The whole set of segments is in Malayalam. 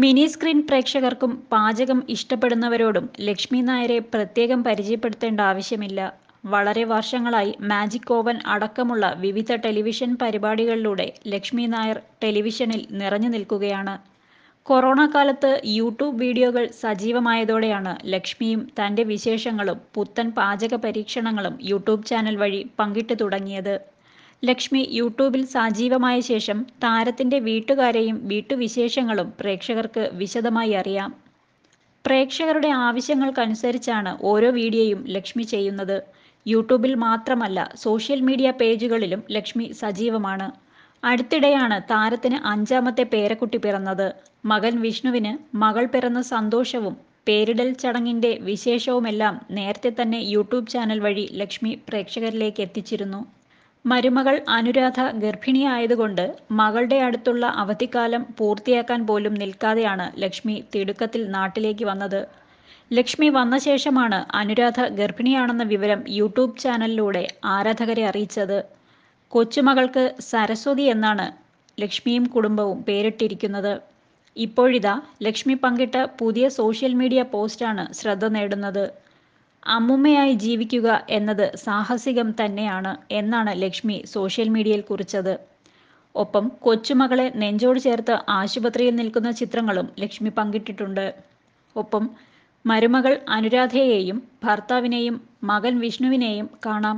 മിനി സ്ക്രീൻ പ്രേക്ഷകർക്കും പാചകം ഇഷ്ടപ്പെടുന്നവരോടും ലക്ഷ്മി നായരെ പ്രത്യേകം പരിചയപ്പെടുത്തേണ്ട ആവശ്യമില്ല വളരെ വർഷങ്ങളായി മാജിക് ഓവൻ അടക്കമുള്ള വിവിധ ടെലിവിഷൻ പരിപാടികളിലൂടെ ലക്ഷ്മി നായർ ടെലിവിഷനിൽ നിറഞ്ഞു നിൽക്കുകയാണ് കൊറോണ കാലത്ത് യൂട്യൂബ് വീഡിയോകൾ സജീവമായതോടെയാണ് ലക്ഷ്മിയും തൻ്റെ വിശേഷങ്ങളും പുത്തൻ പാചക പരീക്ഷണങ്ങളും യൂട്യൂബ് ചാനൽ വഴി പങ്കിട്ടു തുടങ്ങിയത് ലക്ഷ്മി യൂട്യൂബിൽ സജീവമായ ശേഷം താരത്തിന്റെ വീട്ടുകാരെയും വീട്ടുവിശേഷങ്ങളും പ്രേക്ഷകർക്ക് വിശദമായി അറിയാം പ്രേക്ഷകരുടെ ആവശ്യങ്ങൾക്കനുസരിച്ചാണ് ഓരോ വീഡിയോയും ലക്ഷ്മി ചെയ്യുന്നത് യൂട്യൂബിൽ മാത്രമല്ല സോഷ്യൽ മീഡിയ പേജുകളിലും ലക്ഷ്മി സജീവമാണ് അടുത്തിടെയാണ് താരത്തിന് അഞ്ചാമത്തെ പേരക്കുട്ടി പിറന്നത് മകൻ വിഷ്ണുവിന് മകൾ പിറന്ന സന്തോഷവും പേരിടൽ ചടങ്ങിന്റെ വിശേഷവുമെല്ലാം നേരത്തെ തന്നെ യൂട്യൂബ് ചാനൽ വഴി ലക്ഷ്മി പ്രേക്ഷകരിലേക്ക് എത്തിച്ചിരുന്നു മരുമകൾ അനുരാധ ഗർഭിണിയായതുകൊണ്ട് മകളുടെ അടുത്തുള്ള അവധിക്കാലം പൂർത്തിയാക്കാൻ പോലും നിൽക്കാതെയാണ് ലക്ഷ്മി തിടുക്കത്തിൽ നാട്ടിലേക്ക് വന്നത് ലക്ഷ്മി വന്ന ശേഷമാണ് അനുരാധ ഗർഭിണിയാണെന്ന വിവരം യൂട്യൂബ് ചാനലിലൂടെ ആരാധകരെ അറിയിച്ചത് കൊച്ചുമകൾക്ക് സരസ്വതി എന്നാണ് ലക്ഷ്മിയും കുടുംബവും പേരിട്ടിരിക്കുന്നത് ഇപ്പോഴിതാ ലക്ഷ്മി പങ്കിട്ട പുതിയ സോഷ്യൽ മീഡിയ പോസ്റ്റാണ് ശ്രദ്ധ നേടുന്നത് അമ്മുമ്മയായി ജീവിക്കുക എന്നത് സാഹസികം തന്നെയാണ് എന്നാണ് ലക്ഷ്മി സോഷ്യൽ മീഡിയയിൽ കുറിച്ചത് ഒപ്പം കൊച്ചുമകളെ നെഞ്ചോട് ചേർത്ത് ആശുപത്രിയിൽ നിൽക്കുന്ന ചിത്രങ്ങളും ലക്ഷ്മി പങ്കിട്ടിട്ടുണ്ട് ഒപ്പം മരുമകൾ അനുരാധയെയും ഭർത്താവിനെയും മകൻ വിഷ്ണുവിനെയും കാണാം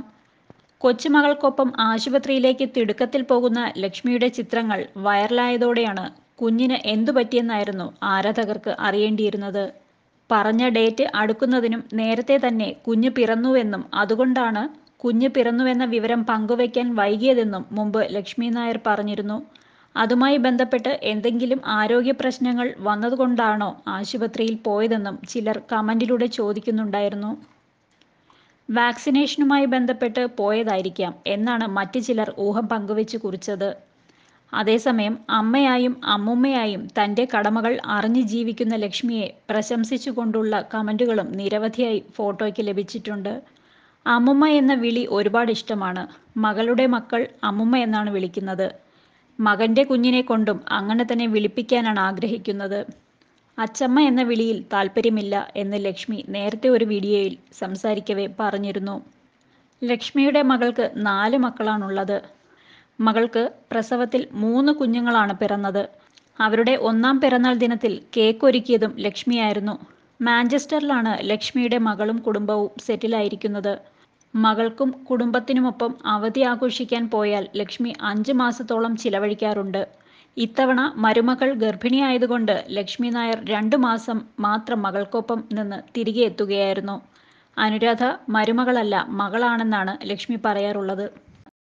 കൊച്ചുമകൾക്കൊപ്പം ആശുപത്രിയിലേക്ക് തിടുക്കത്തിൽ പോകുന്ന ലക്ഷ്മിയുടെ ചിത്രങ്ങൾ വൈറലായതോടെയാണ് കുഞ്ഞിന് എന്തു പറ്റിയെന്നായിരുന്നു ആരാധകർക്ക് അറിയേണ്ടിയിരുന്നത് പറഞ്ഞ ഡേറ്റ് അടുക്കുന്നതിനും നേരത്തെ തന്നെ കുഞ്ഞ് പിറന്നുവെന്നും അതുകൊണ്ടാണ് കുഞ്ഞ് പിറന്നുവെന്ന വിവരം പങ്കുവയ്ക്കാൻ വൈകിയതെന്നും മുമ്പ് ലക്ഷ്മി നായർ പറഞ്ഞിരുന്നു അതുമായി ബന്ധപ്പെട്ട് എന്തെങ്കിലും ആരോഗ്യ പ്രശ്നങ്ങൾ വന്നതുകൊണ്ടാണോ ആശുപത്രിയിൽ പോയതെന്നും ചിലർ കമന്റിലൂടെ ചോദിക്കുന്നുണ്ടായിരുന്നു വാക്സിനേഷനുമായി ബന്ധപ്പെട്ട് പോയതായിരിക്കാം എന്നാണ് മറ്റു ചിലർ ഊഹം പങ്കുവെച്ച് കുറിച്ചത് അതേസമയം അമ്മയായും അമ്മുമ്മയായും തൻ്റെ കടമകൾ അറിഞ്ഞ് ജീവിക്കുന്ന ലക്ഷ്മിയെ പ്രശംസിച്ചുകൊണ്ടുള്ള കമൻറ്റുകളും നിരവധിയായി ഫോട്ടോയ്ക്ക് ലഭിച്ചിട്ടുണ്ട് അമ്മുമ്മ എന്ന വിളി ഒരുപാട് ഇഷ്ടമാണ് മകളുടെ മക്കൾ അമ്മുമ്മ എന്നാണ് വിളിക്കുന്നത് മകൻ്റെ കുഞ്ഞിനെ കൊണ്ടും അങ്ങനെ തന്നെ വിളിപ്പിക്കാനാണ് ആഗ്രഹിക്കുന്നത് അച്ചമ്മ എന്ന വിളിയിൽ താല്പര്യമില്ല എന്ന് ലക്ഷ്മി നേരത്തെ ഒരു വീഡിയോയിൽ സംസാരിക്കവേ പറഞ്ഞിരുന്നു ലക്ഷ്മിയുടെ മകൾക്ക് നാല് മക്കളാണുള്ളത് മകൾക്ക് പ്രസവത്തിൽ മൂന്ന് കുഞ്ഞുങ്ങളാണ് പിറന്നത് അവരുടെ ഒന്നാം പിറന്നാൾ ദിനത്തിൽ കേക്ക് ഒരുക്കിയതും ലക്ഷ്മിയായിരുന്നു മാഞ്ചസ്റ്ററിലാണ് ലക്ഷ്മിയുടെ മകളും കുടുംബവും സെറ്റിലായിരിക്കുന്നത് മകൾക്കും കുടുംബത്തിനുമൊപ്പം അവധി ആഘോഷിക്കാൻ പോയാൽ ലക്ഷ്മി അഞ്ച് മാസത്തോളം ചിലവഴിക്കാറുണ്ട് ഇത്തവണ മരുമകൾ ഗർഭിണിയായതുകൊണ്ട് ലക്ഷ്മി നായർ രണ്ടു മാസം മാത്രം മകൾക്കൊപ്പം നിന്ന് തിരികെ എത്തുകയായിരുന്നു അനുരാധ മരുമകളല്ല മകളാണെന്നാണ് ലക്ഷ്മി പറയാറുള്ളത്